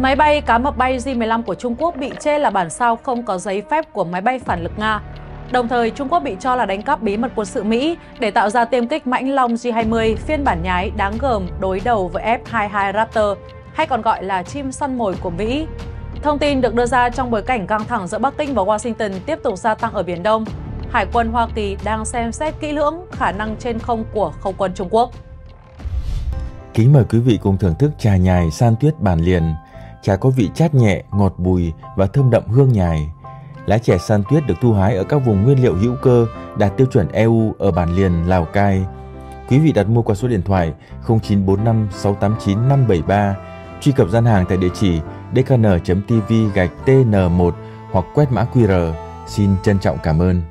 Máy bay cá mập bay J-15 của Trung Quốc bị chê là bản sao không có giấy phép của máy bay phản lực Nga. Đồng thời, Trung Quốc bị cho là đánh cắp bí mật quân sự Mỹ để tạo ra tiêm kích mãnh long J-20 phiên bản nhái đáng gờm đối đầu với F-22 Raptor, hay còn gọi là chim săn mồi của Mỹ. Thông tin được đưa ra trong bối cảnh căng thẳng giữa Bắc Kinh và Washington tiếp tục gia tăng ở Biển Đông. Hải quân Hoa Kỳ đang xem xét kỹ lưỡng khả năng trên không của không quân Trung Quốc. Kính mời quý vị cùng thưởng thức trà nhài san tuyết bản liền – Trà có vị chát nhẹ, ngọt bùi và thơm đậm hương nhài. Lá chè san tuyết được thu hái ở các vùng nguyên liệu hữu cơ đạt tiêu chuẩn EU ở bản liền Lào Cai. Quý vị đặt mua qua số điện thoại 0945 689 573, truy cập gian hàng tại địa chỉ dkn.tv gạch tn1 hoặc quét mã QR. Xin trân trọng cảm ơn.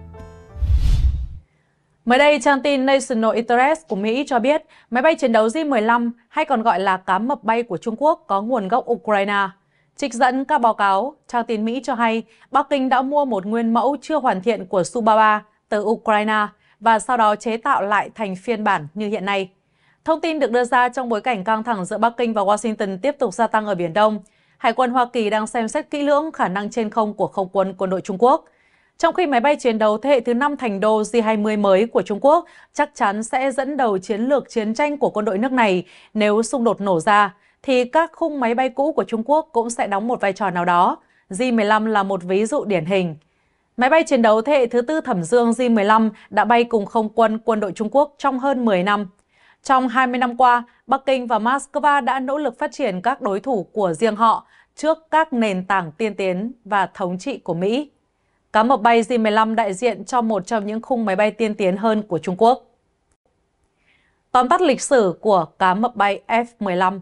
Mới đây, trang tin National Interest của Mỹ cho biết máy bay chiến đấu J-15 hay còn gọi là cá mập bay của Trung Quốc có nguồn gốc Ukraine. Trích dẫn các báo cáo, trang tin Mỹ cho hay Bắc Kinh đã mua một nguyên mẫu chưa hoàn thiện của Su-33 từ Ukraine và sau đó chế tạo lại thành phiên bản như hiện nay. Thông tin được đưa ra trong bối cảnh căng thẳng giữa Bắc Kinh và Washington tiếp tục gia tăng ở Biển Đông. Hải quân Hoa Kỳ đang xem xét kỹ lưỡng khả năng trên không của không quân quân đội Trung Quốc – trong khi máy bay chiến đấu thế hệ thứ 5 thành đô J-20 mới của Trung Quốc chắc chắn sẽ dẫn đầu chiến lược chiến tranh của quân đội nước này nếu xung đột nổ ra, thì các khung máy bay cũ của Trung Quốc cũng sẽ đóng một vai trò nào đó. J-15 là một ví dụ điển hình. Máy bay chiến đấu thế hệ thứ tư Thẩm Dương J-15 đã bay cùng không quân quân đội Trung Quốc trong hơn 10 năm. Trong 20 năm qua, Bắc Kinh và Moscow đã nỗ lực phát triển các đối thủ của riêng họ trước các nền tảng tiên tiến và thống trị của Mỹ. Cá mập bay J-15 đại diện cho một trong những khung máy bay tiên tiến hơn của Trung Quốc. Tóm tắt lịch sử của cá mập bay F-15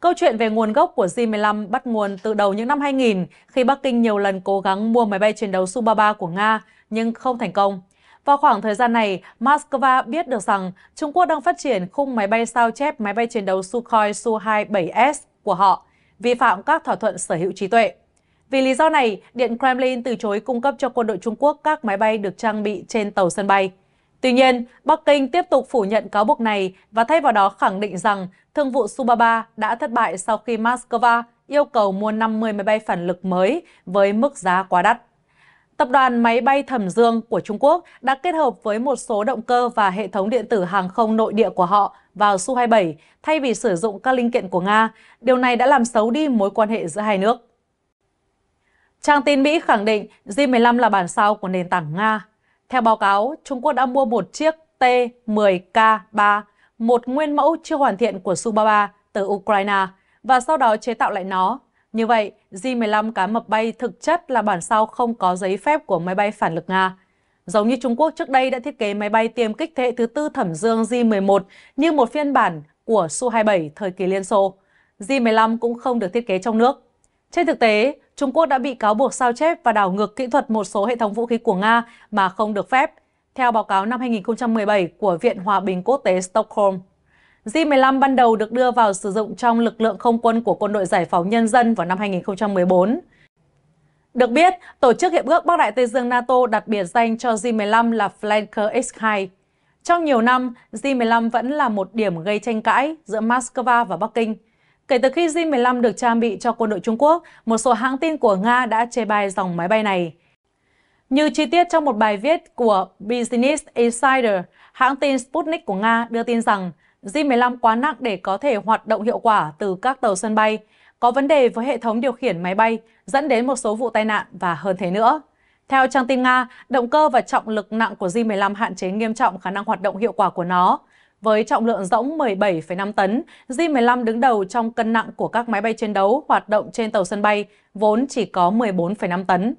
Câu chuyện về nguồn gốc của J-15 bắt nguồn từ đầu những năm 2000 khi Bắc Kinh nhiều lần cố gắng mua máy bay chiến đấu Su-33 của Nga nhưng không thành công. Vào khoảng thời gian này, Moscow biết được rằng Trung Quốc đang phát triển khung máy bay sao chép máy bay chiến đấu Sukhoi Su-27S của họ, vi phạm các thỏa thuận sở hữu trí tuệ. Vì lý do này, Điện Kremlin từ chối cung cấp cho quân đội Trung Quốc các máy bay được trang bị trên tàu sân bay. Tuy nhiên, Bắc Kinh tiếp tục phủ nhận cáo buộc này và thay vào đó khẳng định rằng thương vụ su Subaba đã thất bại sau khi Moscow yêu cầu mua 50 máy bay phản lực mới với mức giá quá đắt. Tập đoàn máy bay Thẩm Dương của Trung Quốc đã kết hợp với một số động cơ và hệ thống điện tử hàng không nội địa của họ vào Su-27 thay vì sử dụng các linh kiện của Nga. Điều này đã làm xấu đi mối quan hệ giữa hai nước. Trang tin Mỹ khẳng định J-15 là bản sao của nền tảng Nga. Theo báo cáo, Trung Quốc đã mua một chiếc T-10K3, một nguyên mẫu chưa hoàn thiện của Su-33 từ Ukraine và sau đó chế tạo lại nó. Như vậy, J-15 cá mập bay thực chất là bản sao không có giấy phép của máy bay phản lực Nga. Giống như Trung Quốc trước đây đã thiết kế máy bay tiêm kích thế hệ thứ tư thẩm dương J-11 như một phiên bản của Su-27 thời kỳ Liên Xô, J-15 cũng không được thiết kế trong nước. Trên thực tế, Trung Quốc đã bị cáo buộc sao chép và đảo ngược kỹ thuật một số hệ thống vũ khí của Nga mà không được phép, theo báo cáo năm 2017 của Viện Hòa bình Quốc tế Stockholm. J-15 ban đầu được đưa vào sử dụng trong lực lượng không quân của Quân đội Giải phóng Nhân dân vào năm 2014. Được biết, Tổ chức Hiệp ước Bắc Đại Tây Dương NATO đặt biệt danh cho J-15 là Flanker X-2. Trong nhiều năm, J-15 vẫn là một điểm gây tranh cãi giữa Moscow và Bắc Kinh – Kể từ khi J-15 được trang bị cho quân đội Trung Quốc, một số hãng tin của Nga đã chê bai dòng máy bay này. Như chi tiết trong một bài viết của Business Insider, hãng tin Sputnik của Nga đưa tin rằng J-15 quá nặng để có thể hoạt động hiệu quả từ các tàu sân bay, có vấn đề với hệ thống điều khiển máy bay, dẫn đến một số vụ tai nạn và hơn thế nữa. Theo trang tin Nga, động cơ và trọng lực nặng của J-15 hạn chế nghiêm trọng khả năng hoạt động hiệu quả của nó với trọng lượng rỗng 17,5 tấn. J-15 đứng đầu trong cân nặng của các máy bay chiến đấu hoạt động trên tàu sân bay, vốn chỉ có 14,5 tấn.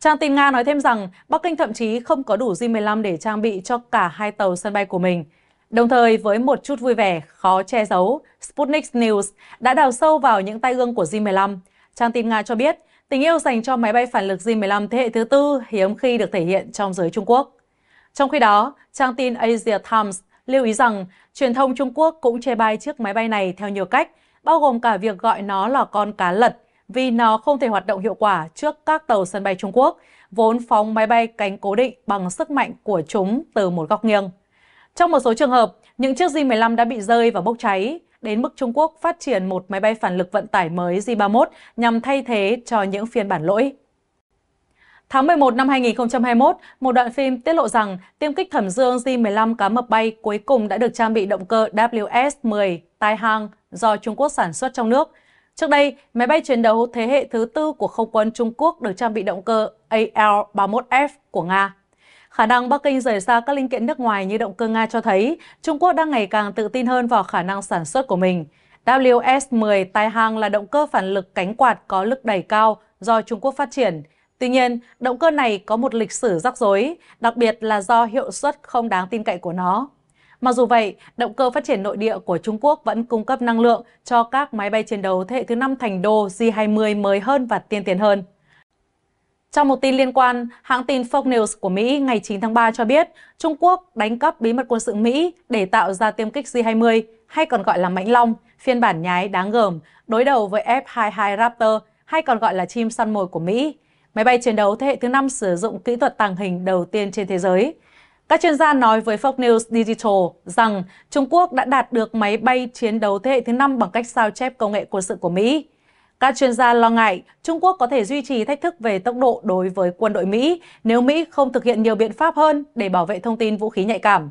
Trang tin Nga nói thêm rằng Bắc Kinh thậm chí không có đủ J-15 để trang bị cho cả hai tàu sân bay của mình. Đồng thời, với một chút vui vẻ khó che giấu, Sputnik News đã đào sâu vào những tay gương của J-15. Trang tin Nga cho biết, tình yêu dành cho máy bay phản lực J-15 thế hệ thứ tư hiếm khi được thể hiện trong giới Trung Quốc. Trong khi đó, trang tin Asia Times Lưu ý rằng, truyền thông Trung Quốc cũng chê bai chiếc máy bay này theo nhiều cách, bao gồm cả việc gọi nó là con cá lật vì nó không thể hoạt động hiệu quả trước các tàu sân bay Trung Quốc, vốn phóng máy bay cánh cố định bằng sức mạnh của chúng từ một góc nghiêng. Trong một số trường hợp, những chiếc J-15 đã bị rơi và bốc cháy, đến mức Trung Quốc phát triển một máy bay phản lực vận tải mới J-31 nhằm thay thế cho những phiên bản lỗi. Tháng 11 năm 2021, một đoạn phim tiết lộ rằng tiêm kích thẩm dương J-15 cá mập bay cuối cùng đã được trang bị động cơ WS-10 tai hang do Trung Quốc sản xuất trong nước. Trước đây, máy bay chiến đấu thế hệ thứ tư của không quân Trung Quốc được trang bị động cơ AL-31F của Nga. Khả năng Bắc Kinh rời xa các linh kiện nước ngoài như động cơ Nga cho thấy Trung Quốc đang ngày càng tự tin hơn vào khả năng sản xuất của mình. WS-10 tai hang là động cơ phản lực cánh quạt có lực đẩy cao do Trung Quốc phát triển – Tuy nhiên, động cơ này có một lịch sử rắc rối, đặc biệt là do hiệu suất không đáng tin cậy của nó. Mặc dù vậy, động cơ phát triển nội địa của Trung Quốc vẫn cung cấp năng lượng cho các máy bay chiến đấu thế hệ thứ 5 thành đô J-20 mới hơn và tiên tiến hơn. Trong một tin liên quan, hãng tin Fox News của Mỹ ngày 9 tháng 3 cho biết Trung Quốc đánh cắp bí mật quân sự Mỹ để tạo ra tiêm kích J-20, hay còn gọi là Mãnh Long, phiên bản nhái đáng gờm, đối đầu với F-22 Raptor, hay còn gọi là chim săn mồi của Mỹ, máy bay chiến đấu thế hệ thứ năm sử dụng kỹ thuật tàng hình đầu tiên trên thế giới. Các chuyên gia nói với Fox News Digital rằng Trung Quốc đã đạt được máy bay chiến đấu thế hệ thứ năm bằng cách sao chép công nghệ quân sự của Mỹ. Các chuyên gia lo ngại Trung Quốc có thể duy trì thách thức về tốc độ đối với quân đội Mỹ nếu Mỹ không thực hiện nhiều biện pháp hơn để bảo vệ thông tin vũ khí nhạy cảm.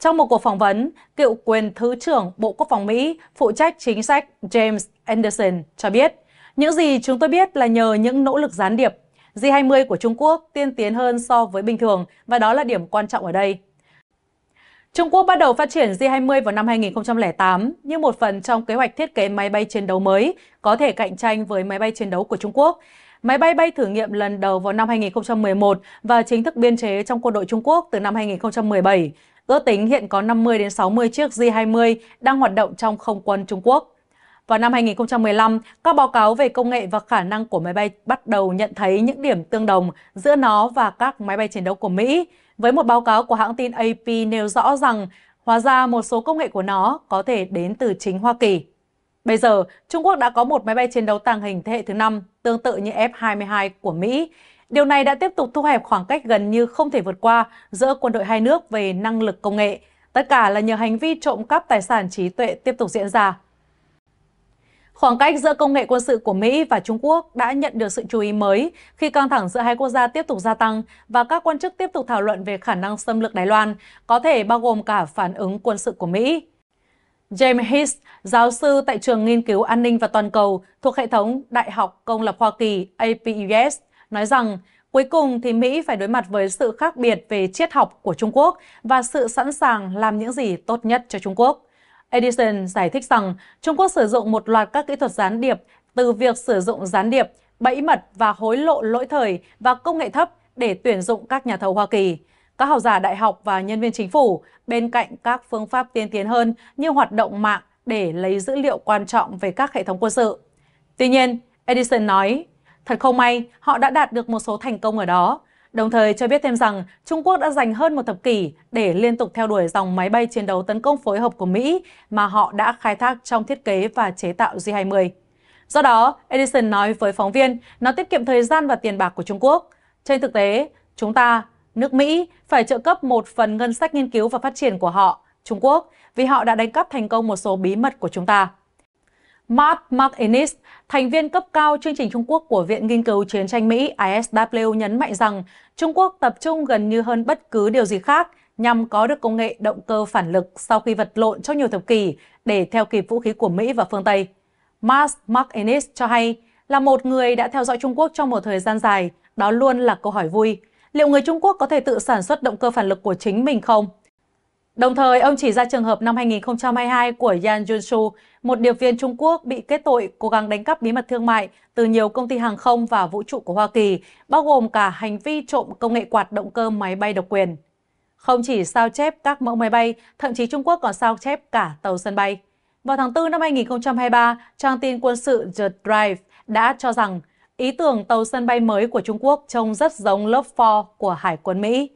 Trong một cuộc phỏng vấn, cựu quyền Thứ trưởng Bộ Quốc phòng Mỹ phụ trách chính sách James Anderson cho biết, những gì chúng tôi biết là nhờ những nỗ lực gián điệp G20 của Trung Quốc tiên tiến hơn so với bình thường và đó là điểm quan trọng ở đây. Trung Quốc bắt đầu phát triển J-20 vào năm 2008 như một phần trong kế hoạch thiết kế máy bay chiến đấu mới có thể cạnh tranh với máy bay chiến đấu của Trung Quốc. Máy bay bay thử nghiệm lần đầu vào năm 2011 và chính thức biên chế trong quân đội Trung Quốc từ năm 2017. Ước tính hiện có 50 đến 60 chiếc J-20 đang hoạt động trong không quân Trung Quốc. Vào năm 2015, các báo cáo về công nghệ và khả năng của máy bay bắt đầu nhận thấy những điểm tương đồng giữa nó và các máy bay chiến đấu của Mỹ. Với một báo cáo của hãng tin AP nêu rõ rằng, hóa ra một số công nghệ của nó có thể đến từ chính Hoa Kỳ. Bây giờ, Trung Quốc đã có một máy bay chiến đấu tàng hình thế hệ thứ 5, tương tự như F-22 của Mỹ. Điều này đã tiếp tục thu hẹp khoảng cách gần như không thể vượt qua giữa quân đội hai nước về năng lực công nghệ. Tất cả là nhờ hành vi trộm cắp tài sản trí tuệ tiếp tục diễn ra. Khoảng cách giữa công nghệ quân sự của Mỹ và Trung Quốc đã nhận được sự chú ý mới khi căng thẳng giữa hai quốc gia tiếp tục gia tăng và các quan chức tiếp tục thảo luận về khả năng xâm lược Đài Loan, có thể bao gồm cả phản ứng quân sự của Mỹ. James Hiss, giáo sư tại trường nghiên cứu an ninh và toàn cầu thuộc hệ thống Đại học Công lập Hoa Kỳ APUS, nói rằng cuối cùng thì Mỹ phải đối mặt với sự khác biệt về triết học của Trung Quốc và sự sẵn sàng làm những gì tốt nhất cho Trung Quốc. Edison giải thích rằng Trung Quốc sử dụng một loạt các kỹ thuật gián điệp từ việc sử dụng gián điệp, bẫy mật và hối lộ lỗi thời và công nghệ thấp để tuyển dụng các nhà thầu Hoa Kỳ. Các học giả đại học và nhân viên chính phủ, bên cạnh các phương pháp tiên tiến hơn như hoạt động mạng để lấy dữ liệu quan trọng về các hệ thống quân sự. Tuy nhiên, Edison nói, thật không may, họ đã đạt được một số thành công ở đó, đồng thời cho biết thêm rằng Trung Quốc đã dành hơn một thập kỷ để liên tục theo đuổi dòng máy bay chiến đấu tấn công phối hợp của Mỹ mà họ đã khai thác trong thiết kế và chế tạo J-20. Do đó, Edison nói với phóng viên, nó tiết kiệm thời gian và tiền bạc của Trung Quốc. Trên thực tế, chúng ta, nước Mỹ, phải trợ cấp một phần ngân sách nghiên cứu và phát triển của họ, Trung Quốc, vì họ đã đánh cắp thành công một số bí mật của chúng ta. Mark McInnes, thành viên cấp cao chương trình Trung Quốc của Viện Nghiên cứu Chiến tranh Mỹ ISW nhấn mạnh rằng Trung Quốc tập trung gần như hơn bất cứ điều gì khác nhằm có được công nghệ động cơ phản lực sau khi vật lộn trong nhiều thập kỷ để theo kịp vũ khí của Mỹ và phương Tây. Mark McInnes cho hay là một người đã theo dõi Trung Quốc trong một thời gian dài, đó luôn là câu hỏi vui. Liệu người Trung Quốc có thể tự sản xuất động cơ phản lực của chính mình không? Đồng thời, ông chỉ ra trường hợp năm 2022 của Yan Junshu, một điệp viên Trung Quốc bị kết tội cố gắng đánh cắp bí mật thương mại từ nhiều công ty hàng không và vũ trụ của Hoa Kỳ, bao gồm cả hành vi trộm công nghệ quạt động cơ máy bay độc quyền. Không chỉ sao chép các mẫu máy bay, thậm chí Trung Quốc còn sao chép cả tàu sân bay. Vào tháng 4 năm 2023, trang tin quân sự The Drive đã cho rằng ý tưởng tàu sân bay mới của Trung Quốc trông rất giống lớp 4 của Hải quân Mỹ.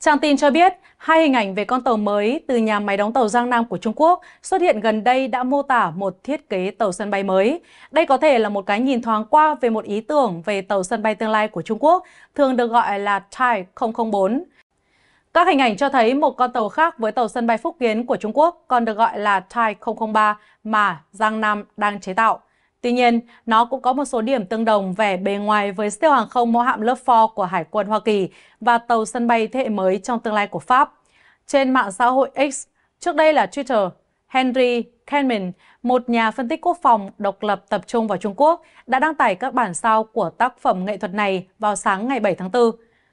Trang tin cho biết, hai hình ảnh về con tàu mới từ nhà máy đóng tàu Giang Nam của Trung Quốc xuất hiện gần đây đã mô tả một thiết kế tàu sân bay mới. Đây có thể là một cái nhìn thoáng qua về một ý tưởng về tàu sân bay tương lai của Trung Quốc, thường được gọi là Type 004. Các hình ảnh cho thấy một con tàu khác với tàu sân bay Phúc Kiến của Trung Quốc còn được gọi là Type 003 mà Giang Nam đang chế tạo. Tuy nhiên, nó cũng có một số điểm tương đồng vẻ bề ngoài với siêu hàng không mẫu hạm lớp 4 của Hải quân Hoa Kỳ và tàu sân bay thế hệ mới trong tương lai của Pháp. Trên mạng xã hội X, trước đây là Twitter, Henry Kahneman, một nhà phân tích quốc phòng độc lập tập trung vào Trung Quốc, đã đăng tải các bản sao của tác phẩm nghệ thuật này vào sáng ngày 7 tháng 4.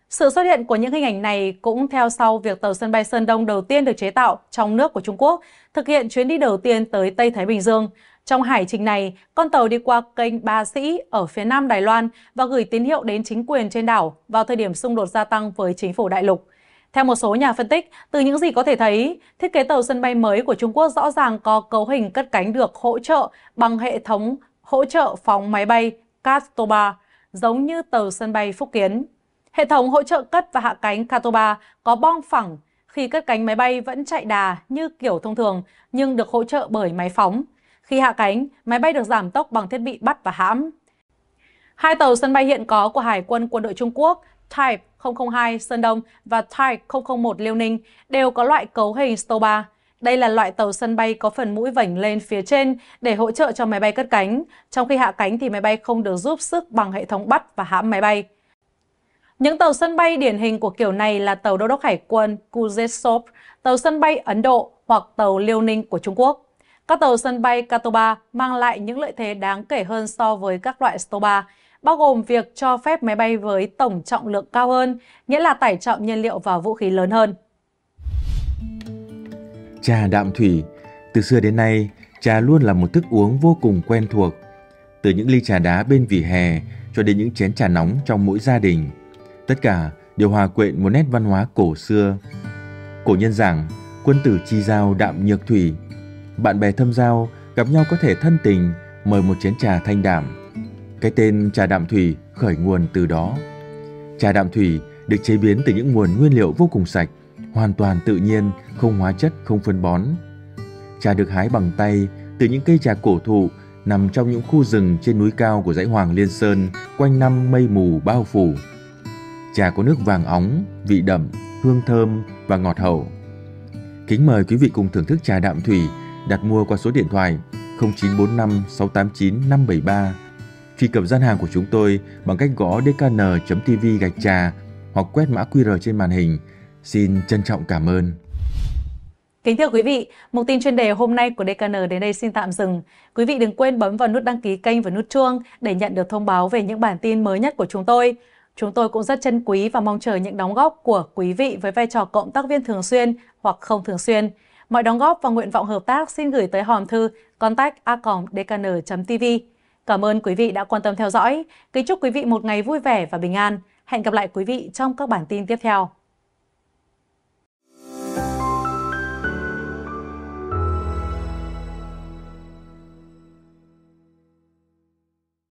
Sự xuất hiện của những hình ảnh này cũng theo sau việc tàu sân bay Sơn Đông đầu tiên được chế tạo trong nước của Trung Quốc, thực hiện chuyến đi đầu tiên tới Tây Thái Bình Dương. Trong hải trình này, con tàu đi qua kênh Ba Sĩ ở phía nam Đài Loan và gửi tín hiệu đến chính quyền trên đảo vào thời điểm xung đột gia tăng với chính phủ đại lục. Theo một số nhà phân tích, từ những gì có thể thấy, thiết kế tàu sân bay mới của Trung Quốc rõ ràng có cấu hình cất cánh được hỗ trợ bằng hệ thống hỗ trợ phóng máy bay Catoba, giống như tàu sân bay Phúc Kiến. Hệ thống hỗ trợ cất và hạ cánh Catoba có bong phẳng khi cất cánh máy bay vẫn chạy đà như kiểu thông thường nhưng được hỗ trợ bởi máy phóng. Khi hạ cánh, máy bay được giảm tốc bằng thiết bị bắt và hãm. Hai tàu sân bay hiện có của Hải quân quân đội Trung Quốc Type 002 Sơn Đông và Type 001 Liêu Ninh đều có loại cấu hình Stoba. Đây là loại tàu sân bay có phần mũi vảnh lên phía trên để hỗ trợ cho máy bay cất cánh. Trong khi hạ cánh thì máy bay không được giúp sức bằng hệ thống bắt và hãm máy bay. Những tàu sân bay điển hình của kiểu này là tàu đô đốc hải quân Kuzetsov, tàu sân bay Ấn Độ hoặc tàu Liêu Ninh của Trung Quốc. Các tàu sân bay Katoba mang lại những lợi thế đáng kể hơn so với các loại Stoba, bao gồm việc cho phép máy bay với tổng trọng lượng cao hơn, nghĩa là tải trọng nhiên liệu và vũ khí lớn hơn. Trà đạm thủy Từ xưa đến nay, trà luôn là một thức uống vô cùng quen thuộc. Từ những ly trà đá bên vỉa hè cho đến những chén trà nóng trong mỗi gia đình. Tất cả đều hòa quyện một nét văn hóa cổ xưa. Cổ nhân giảng quân tử chi giao đạm nhược thủy, bạn bè thâm giao gặp nhau có thể thân tình mời một chén trà thanh đạm Cái tên trà đạm thủy khởi nguồn từ đó. Trà đạm thủy được chế biến từ những nguồn nguyên liệu vô cùng sạch, hoàn toàn tự nhiên, không hóa chất, không phân bón. Trà được hái bằng tay từ những cây trà cổ thụ nằm trong những khu rừng trên núi cao của dãy Hoàng Liên Sơn, quanh năm mây mù bao phủ. Trà có nước vàng óng, vị đậm, hương thơm và ngọt hậu. Kính mời quý vị cùng thưởng thức trà đạm thủy đặt mua qua số điện thoại 0945 689 573. Truy cập gian hàng của chúng tôi bằng cách gõ dkn.tv gạch trà hoặc quét mã QR trên màn hình. Xin trân trọng cảm ơn. Kính thưa quý vị, mục tin chuyên đề hôm nay của DKN đến đây xin tạm dừng. Quý vị đừng quên bấm vào nút đăng ký kênh và nút chuông để nhận được thông báo về những bản tin mới nhất của chúng tôi. Chúng tôi cũng rất trân quý và mong chờ những đóng góp của quý vị với vai trò cộng tác viên thường xuyên hoặc không thường xuyên. Mọi đóng góp và nguyện vọng hợp tác xin gửi tới hòm thư contact a.dkn.tv. Cảm ơn quý vị đã quan tâm theo dõi. Kính chúc quý vị một ngày vui vẻ và bình an. Hẹn gặp lại quý vị trong các bản tin tiếp theo.